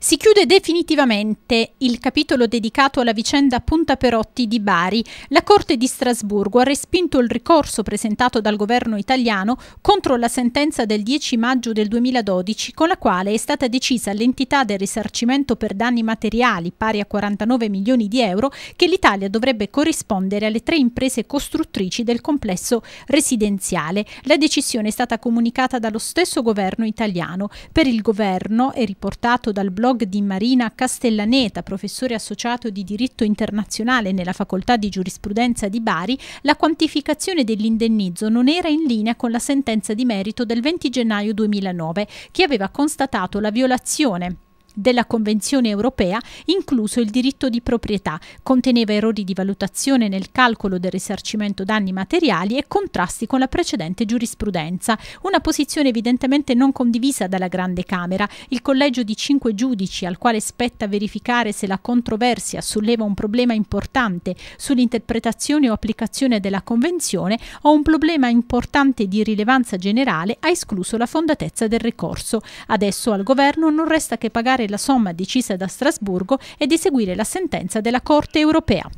Si chiude definitivamente il capitolo dedicato alla vicenda Puntaperotti di Bari. La Corte di Strasburgo ha respinto il ricorso presentato dal governo italiano contro la sentenza del 10 maggio del 2012 con la quale è stata decisa l'entità del risarcimento per danni materiali pari a 49 milioni di euro che l'Italia dovrebbe corrispondere alle tre imprese costruttrici del complesso residenziale. La decisione è stata comunicata dallo stesso governo italiano. Per il governo è riportato dal blog blog di Marina Castellaneta, professore associato di diritto internazionale nella facoltà di giurisprudenza di Bari, la quantificazione dell'indennizzo non era in linea con la sentenza di merito del 20 gennaio 2009, che aveva constatato la violazione della Convenzione europea, incluso il diritto di proprietà, conteneva errori di valutazione nel calcolo del risarcimento danni materiali e contrasti con la precedente giurisprudenza, una posizione evidentemente non condivisa dalla Grande Camera. Il collegio di cinque giudici, al quale spetta verificare se la controversia solleva un problema importante sull'interpretazione o applicazione della Convenzione o un problema importante di rilevanza generale, ha escluso la fondatezza del ricorso. Adesso al governo non resta che pagare rispettare la somma decisa da Strasburgo e di seguire la sentenza della Corte europea.